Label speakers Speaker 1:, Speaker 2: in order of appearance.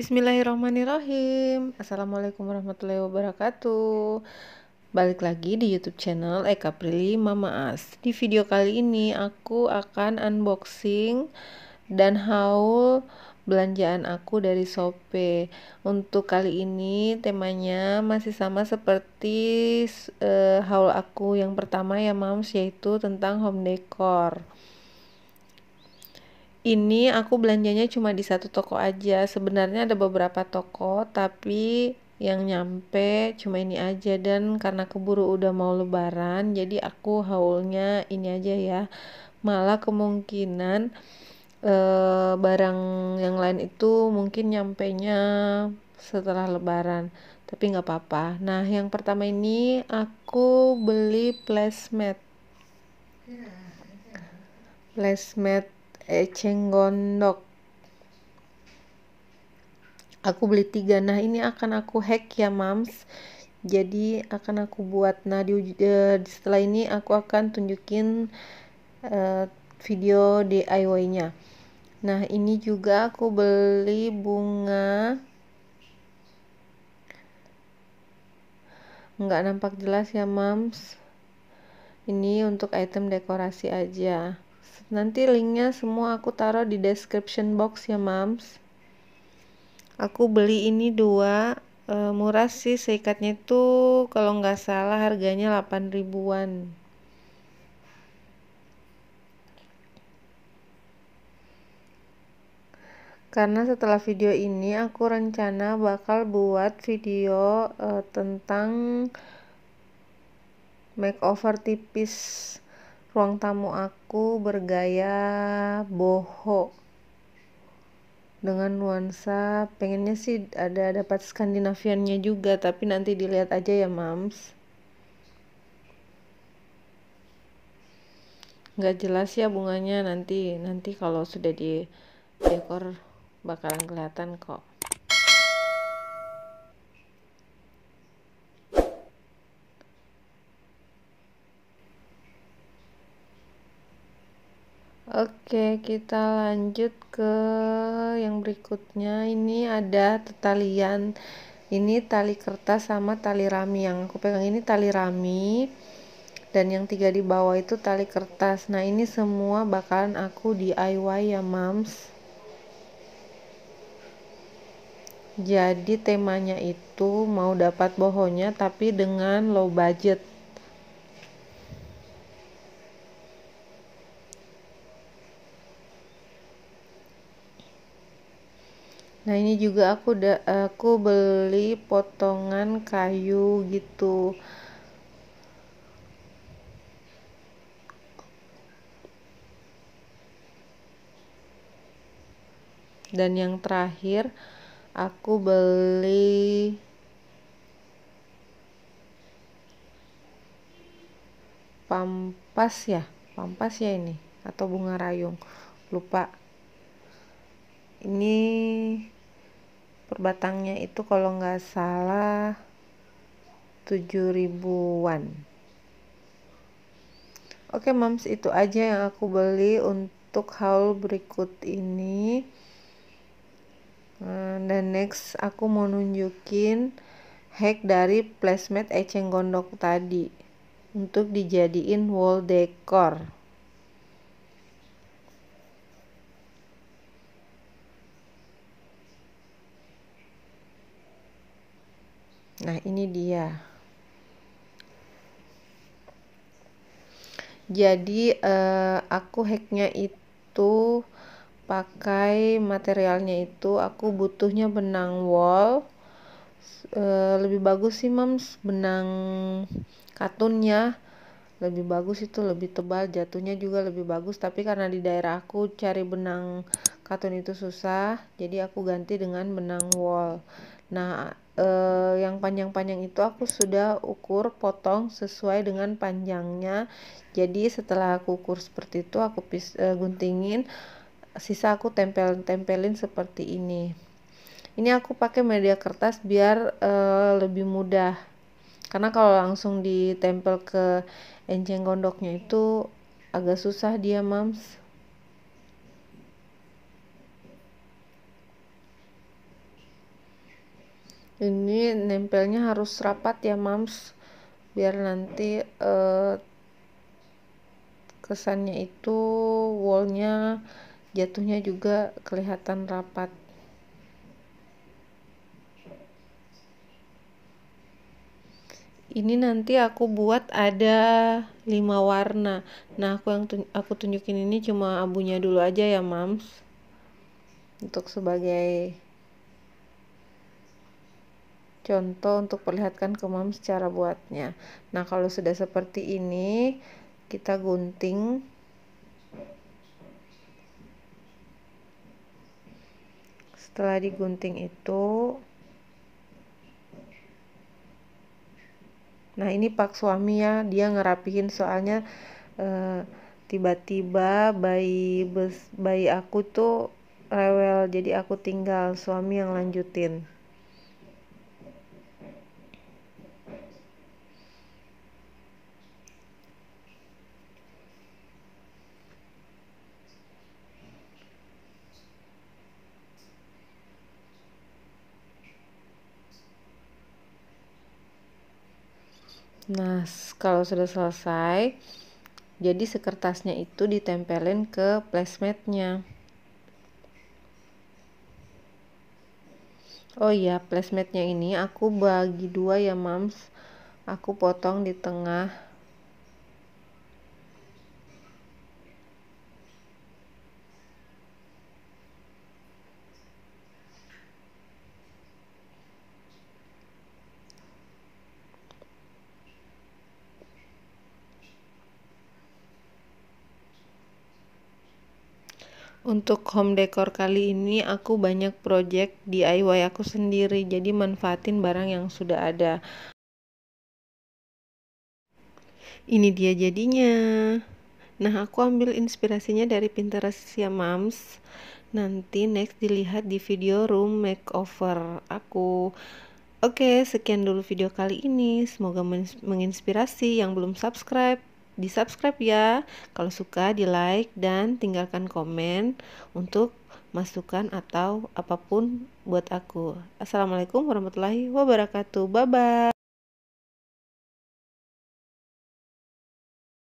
Speaker 1: Bismillahirrahmanirrahim Assalamualaikum warahmatullahi wabarakatuh Balik lagi di youtube channel Eka Prilly Mama As Di video kali ini aku akan unboxing dan haul belanjaan aku dari Shopee Untuk kali ini temanya masih sama seperti uh, haul aku yang pertama ya mams yaitu tentang home decor ini aku belanjanya cuma di satu toko aja sebenarnya ada beberapa toko tapi yang nyampe cuma ini aja dan karena keburu udah mau lebaran jadi aku haulnya ini aja ya malah kemungkinan e, barang yang lain itu mungkin nyampainya setelah lebaran tapi nggak apa-apa nah yang pertama ini aku beli placemat iya, iya. placemat Echengondok eh, aku beli tiga nah ini akan aku hack ya mams jadi akan aku buat nah di, uh, setelah ini aku akan tunjukin uh, video DIY nya nah ini juga aku beli bunga nggak nampak jelas ya mams ini untuk item dekorasi aja Nanti linknya semua aku taruh di description box ya mams. Aku beli ini dua, e, murah sih seikatnya itu kalau nggak salah harganya 8 ribuan. Karena setelah video ini aku rencana bakal buat video e, tentang makeover tipis Ruang tamu aku bergaya boho dengan nuansa pengennya sih ada dapat Skandinaviannya juga tapi nanti dilihat aja ya mams nggak jelas ya bunganya nanti nanti kalau sudah di dekor bakalan kelihatan kok Oke, kita lanjut ke yang berikutnya. Ini ada tetalian. Ini tali kertas sama tali rami yang aku pegang ini tali rami dan yang tiga di bawah itu tali kertas. Nah, ini semua bakalan aku DIY ya, Mams. Jadi temanya itu mau dapat bohonya tapi dengan low budget. Nah ini juga aku da, aku beli potongan kayu gitu. Dan yang terakhir aku beli pampas ya, pampas ya ini atau bunga rayung. Lupa. Ini per batangnya itu kalau nggak salah 7 ribuan oke moms itu aja yang aku beli untuk haul berikut ini eh, dan next aku mau nunjukin hack dari placemat eceng gondok tadi untuk dijadiin wall decor Nah, ini dia. Jadi eh, aku hacknya itu pakai materialnya itu aku butuhnya benang wall. Eh, lebih bagus sih mams benang katunnya lebih bagus itu lebih tebal jatuhnya juga lebih bagus tapi karena di daerah aku cari benang katun itu susah jadi aku ganti dengan benang wool. nah eh, yang panjang-panjang itu aku sudah ukur potong sesuai dengan panjangnya jadi setelah aku ukur seperti itu aku pis, eh, guntingin sisa aku tempel-tempelin seperti ini ini aku pakai media kertas biar eh, lebih mudah karena kalau langsung ditempel ke enceng gondoknya itu agak susah dia mams ini nempelnya harus rapat ya mams biar nanti uh, kesannya itu wallnya jatuhnya juga kelihatan rapat ini nanti aku buat ada lima warna nah aku yang tun aku tunjukin ini cuma abunya dulu aja ya mams untuk sebagai contoh untuk perlihatkan ke mom secara buatnya nah kalau sudah seperti ini kita gunting setelah digunting itu nah ini pak suami ya dia ngerapihin soalnya eh, tiba-tiba eh, bayi bayi aku tuh rewel jadi aku tinggal suami yang lanjutin Nah, kalau sudah selesai, jadi sekertasnya itu ditempelin ke placemat-nya. Oh iya, placemat-nya ini aku bagi dua ya, mams. Aku potong di tengah Untuk home decor kali ini aku banyak project DIY aku sendiri, jadi manfaatin barang yang sudah ada. Ini dia jadinya. Nah, aku ambil inspirasinya dari Pinterest ya, Mams. Nanti next dilihat di video room makeover aku. Oke, sekian dulu video kali ini. Semoga menginspirasi yang belum subscribe di subscribe ya kalau suka di like dan tinggalkan komen untuk masukan atau apapun buat aku assalamualaikum warahmatullahi wabarakatuh bye bye